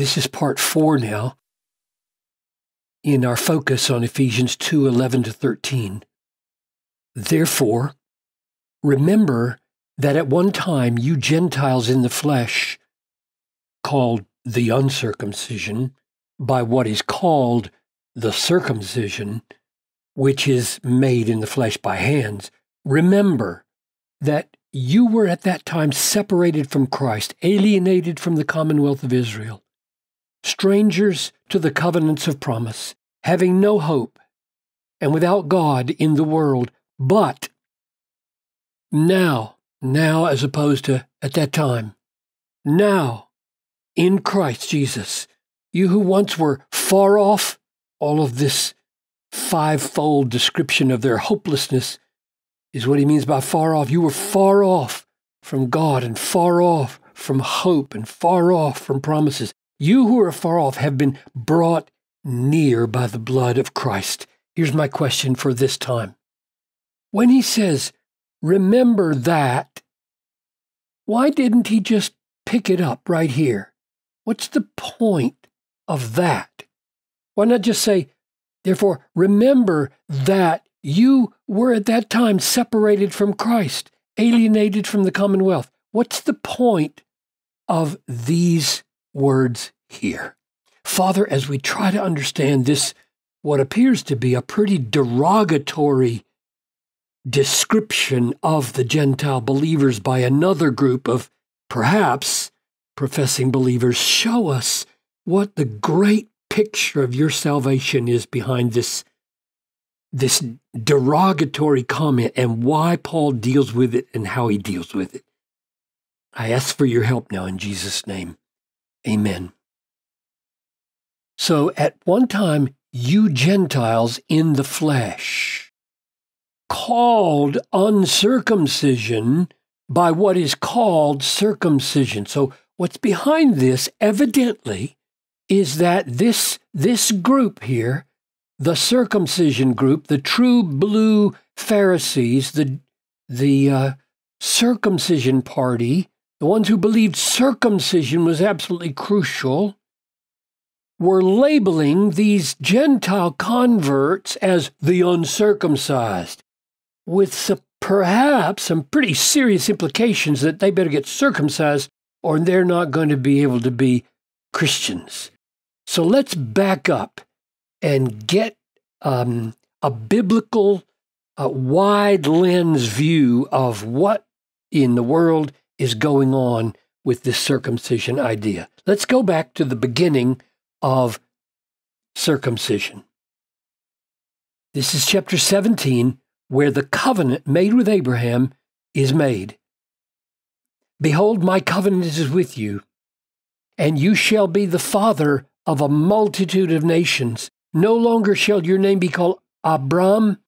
This is part four now in our focus on Ephesians 2 11 to 13. Therefore, remember that at one time you Gentiles in the flesh, called the uncircumcision, by what is called the circumcision, which is made in the flesh by hands, remember that you were at that time separated from Christ, alienated from the commonwealth of Israel strangers to the covenants of promise, having no hope, and without God in the world. But now, now as opposed to at that time, now in Christ Jesus, you who once were far off, all of this fivefold description of their hopelessness is what he means by far off. You were far off from God and far off from hope and far off from promises. You who are far off have been brought near by the blood of Christ. Here's my question for this time. When he says, remember that, why didn't he just pick it up right here? What's the point of that? Why not just say, therefore, remember that you were at that time separated from Christ, alienated from the commonwealth? What's the point of these words here. Father, as we try to understand this, what appears to be a pretty derogatory description of the Gentile believers by another group of perhaps professing believers, show us what the great picture of your salvation is behind this, this derogatory comment and why Paul deals with it and how he deals with it. I ask for your help now in Jesus' name. Amen. So at one time, you Gentiles in the flesh, called uncircumcision by what is called circumcision. So what's behind this, evidently, is that this, this group here, the circumcision group, the true blue Pharisees, the, the uh, circumcision party, the ones who believed circumcision was absolutely crucial, were labeling these Gentile converts as the uncircumcised, with some, perhaps some pretty serious implications that they better get circumcised or they're not going to be able to be Christians. So let's back up and get um, a biblical, a uh, wide lens view of what in the world is going on with this circumcision idea. Let's go back to the beginning of circumcision. This is chapter 17, where the covenant made with Abraham is made. Behold, my covenant is with you, and you shall be the father of a multitude of nations. No longer shall your name be called Abram,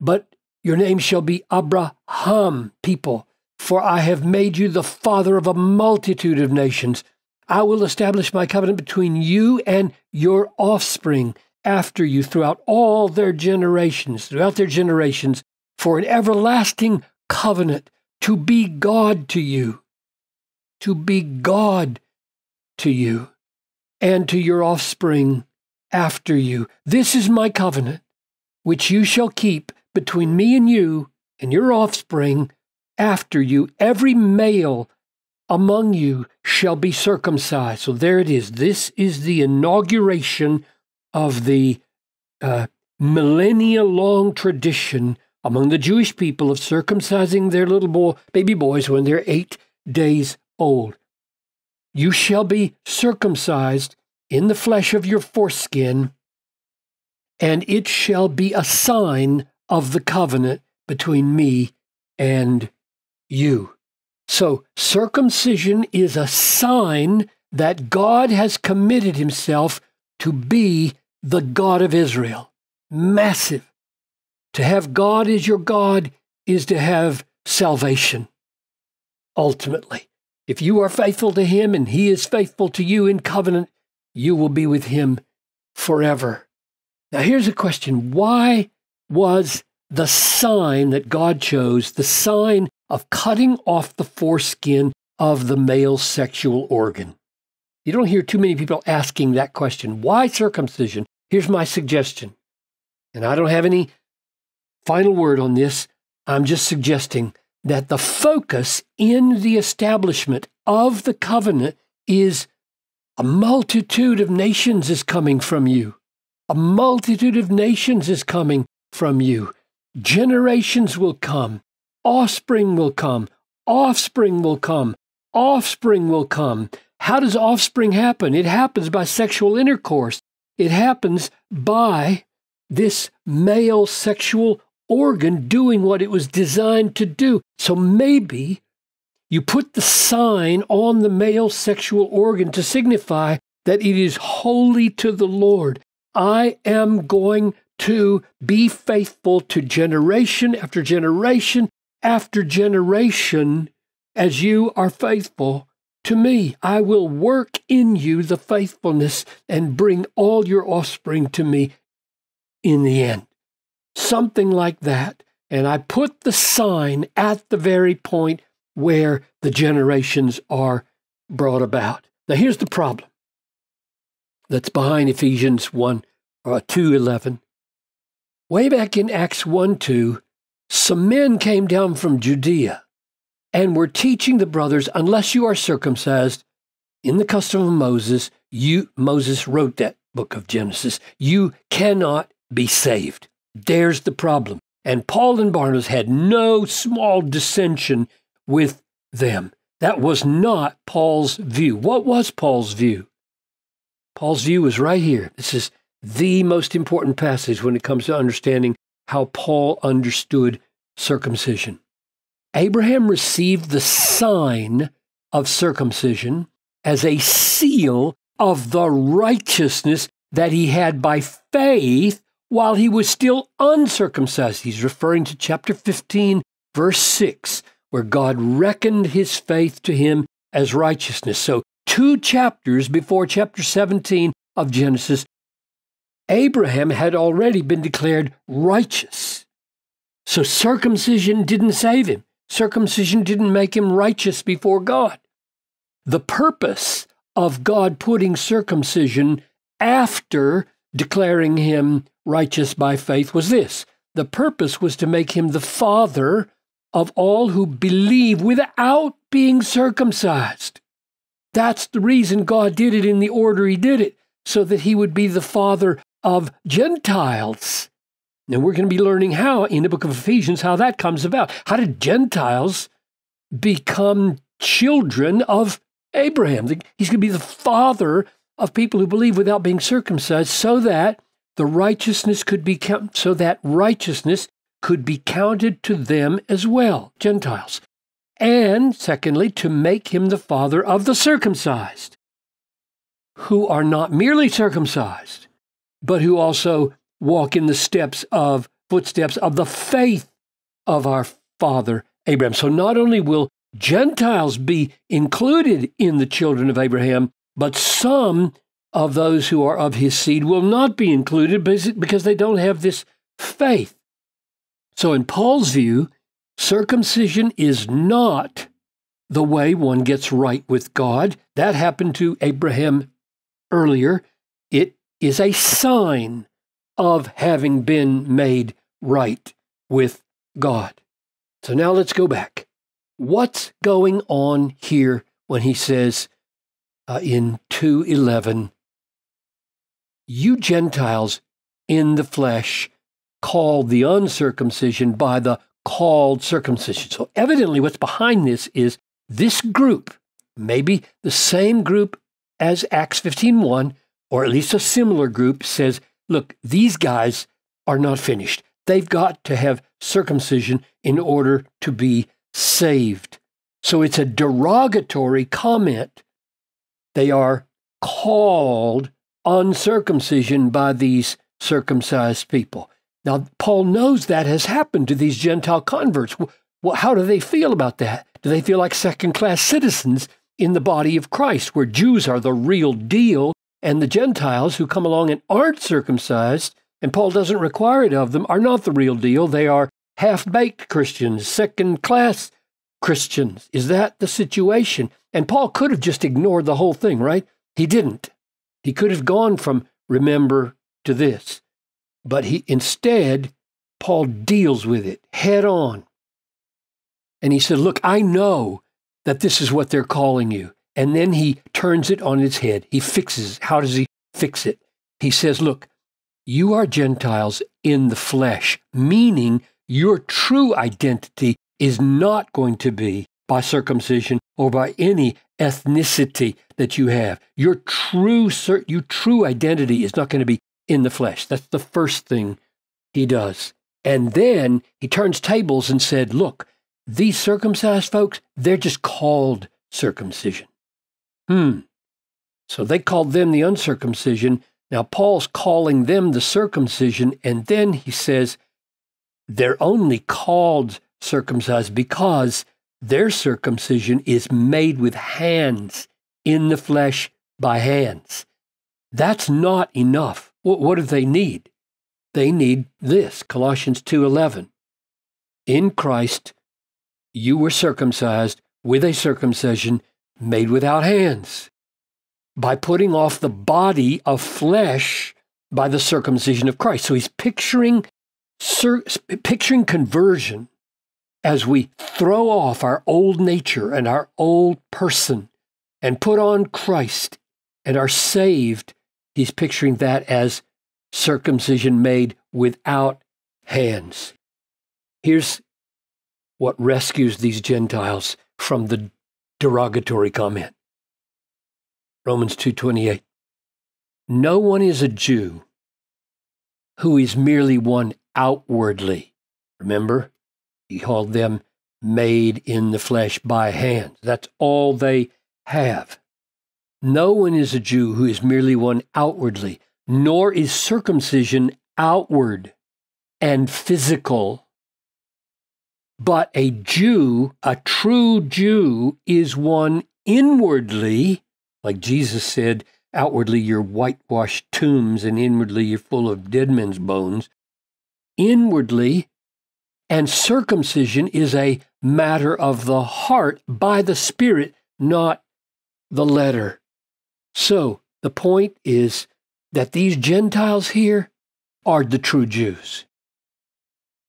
but your name shall be Abraham, people, for I have made you the father of a multitude of nations. I will establish my covenant between you and your offspring after you throughout all their generations, throughout their generations, for an everlasting covenant to be God to you, to be God to you, and to your offspring after you. This is my covenant, which you shall keep between me and you and your offspring after you, every male among you shall be circumcised. So there it is. This is the inauguration of the uh, millennia long tradition among the Jewish people of circumcising their little boy, baby boys when they're eight days old. You shall be circumcised in the flesh of your foreskin, and it shall be a sign of the covenant between me and you. So circumcision is a sign that God has committed himself to be the God of Israel. Massive. To have God as your God is to have salvation, ultimately. If you are faithful to him and he is faithful to you in covenant, you will be with him forever. Now, here's a question Why was the sign that God chose, the sign of cutting off the foreskin of the male sexual organ. You don't hear too many people asking that question. Why circumcision? Here's my suggestion. And I don't have any final word on this. I'm just suggesting that the focus in the establishment of the covenant is a multitude of nations is coming from you. A multitude of nations is coming from you. Generations will come. Offspring will come. Offspring will come. Offspring will come. How does offspring happen? It happens by sexual intercourse. It happens by this male sexual organ doing what it was designed to do. So maybe you put the sign on the male sexual organ to signify that it is holy to the Lord. I am going to be faithful to generation after generation after generation as you are faithful to me. I will work in you the faithfulness and bring all your offspring to me in the end. Something like that. And I put the sign at the very point where the generations are brought about. Now here's the problem that's behind Ephesians 1 uh, or 2:11. Way back in Acts 1 2, some men came down from Judea and were teaching the brothers, unless you are circumcised in the custom of Moses, you Moses wrote that book of Genesis, you cannot be saved. There's the problem. And Paul and Barnabas had no small dissension with them. That was not Paul's view. What was Paul's view? Paul's view was right here. This is the most important passage when it comes to understanding how Paul understood circumcision. Abraham received the sign of circumcision as a seal of the righteousness that he had by faith while he was still uncircumcised. He's referring to chapter 15, verse 6, where God reckoned his faith to him as righteousness. So, two chapters before chapter 17 of Genesis, Abraham had already been declared righteous. So circumcision didn't save him. Circumcision didn't make him righteous before God. The purpose of God putting circumcision after declaring him righteous by faith was this the purpose was to make him the father of all who believe without being circumcised. That's the reason God did it in the order he did it, so that he would be the father of Gentiles. And we're going to be learning how in the book of Ephesians how that comes about. How did Gentiles become children of Abraham? He's going to be the father of people who believe without being circumcised so that the righteousness could be count, so that righteousness could be counted to them as well, Gentiles. And secondly, to make him the father of the circumcised, who are not merely circumcised, but who also walk in the steps of footsteps of the faith of our father Abraham. So not only will Gentiles be included in the children of Abraham, but some of those who are of his seed will not be included because they don't have this faith. So, in Paul's view, circumcision is not the way one gets right with God. That happened to Abraham earlier. It is a sign of having been made right with God. So now let's go back. What's going on here when he says uh, in 2:11, "You Gentiles in the flesh called the uncircumcision by the called circumcision." So evidently what's behind this is this group, maybe the same group as Acts 15:1, or at least a similar group, says, look, these guys are not finished. They've got to have circumcision in order to be saved. So it's a derogatory comment. They are called uncircumcision by these circumcised people. Now, Paul knows that has happened to these Gentile converts. Well, how do they feel about that? Do they feel like second class citizens in the body of Christ, where Jews are the real deal and the Gentiles who come along and aren't circumcised, and Paul doesn't require it of them, are not the real deal. They are half baked Christians, second class Christians. Is that the situation? And Paul could have just ignored the whole thing, right? He didn't. He could have gone from remember to this. But he instead, Paul deals with it head on. And he said, Look, I know that this is what they're calling you. And then he turns it on its head. He fixes. It. How does he fix it? He says, Look, you are Gentiles in the flesh, meaning your true identity is not going to be by circumcision or by any ethnicity that you have. Your true, your true identity is not going to be in the flesh. That's the first thing he does. And then he turns tables and said, Look, these circumcised folks, they're just called circumcision. Hmm. So they called them the uncircumcision. Now Paul's calling them the circumcision, and then he says they're only called circumcised because their circumcision is made with hands in the flesh by hands. That's not enough. What, what do they need? They need this, Colossians 2:11. In Christ you were circumcised with a circumcision made without hands, by putting off the body of flesh by the circumcision of Christ. So he's picturing, picturing conversion as we throw off our old nature and our old person and put on Christ and are saved. He's picturing that as circumcision made without hands. Here's what rescues these Gentiles from the derogatory comment. Romans 2:28. No one is a Jew who is merely one outwardly. Remember, he called them made in the flesh by hand. That's all they have. No one is a Jew who is merely one outwardly, nor is circumcision outward and physical, but a Jew, a true Jew, is one inwardly, like Jesus said, outwardly you're whitewashed tombs and inwardly you're full of dead men's bones. Inwardly, and circumcision is a matter of the heart by the Spirit, not the letter. So the point is that these Gentiles here are the true Jews.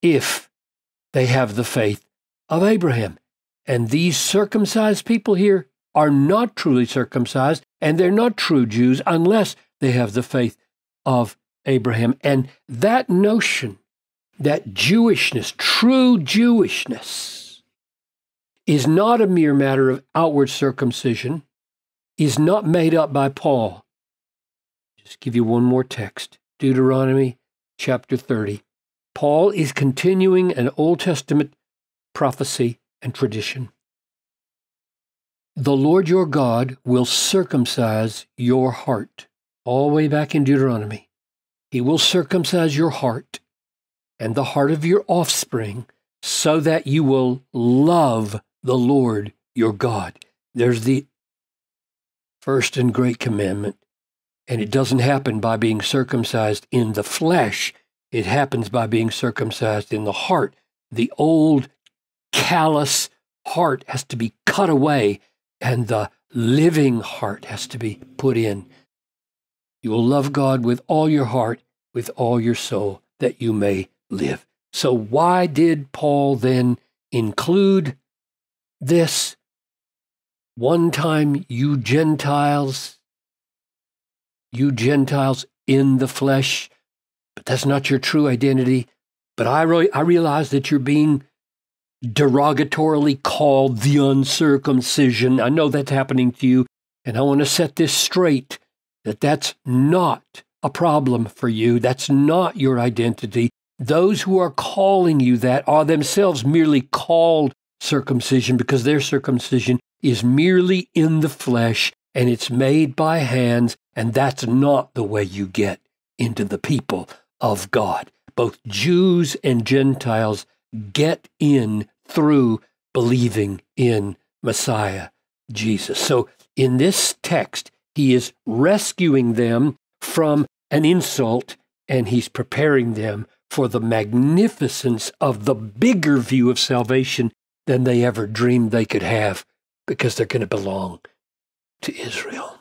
If they have the faith of Abraham. And these circumcised people here are not truly circumcised, and they're not true Jews unless they have the faith of Abraham. And that notion, that Jewishness, true Jewishness, is not a mere matter of outward circumcision, is not made up by Paul. Just give you one more text Deuteronomy chapter 30. Paul is continuing an Old Testament prophecy and tradition. The Lord your God will circumcise your heart, all the way back in Deuteronomy. He will circumcise your heart and the heart of your offspring so that you will love the Lord your God. There's the first and great commandment. And it doesn't happen by being circumcised in the flesh, it happens by being circumcised in the heart. The old callous heart has to be cut away, and the living heart has to be put in. You will love God with all your heart, with all your soul, that you may live. So, why did Paul then include this one time, you Gentiles, you Gentiles in the flesh, but that's not your true identity. But I, re I realize that you're being derogatorily called the uncircumcision. I know that's happening to you, and I want to set this straight that that's not a problem for you. That's not your identity. Those who are calling you that are themselves merely called circumcision because their circumcision is merely in the flesh and it's made by hands, and that's not the way you get into the people of God. Both Jews and Gentiles get in through believing in Messiah Jesus. So in this text, he is rescuing them from an insult and he's preparing them for the magnificence of the bigger view of salvation than they ever dreamed they could have because they're going to belong to Israel.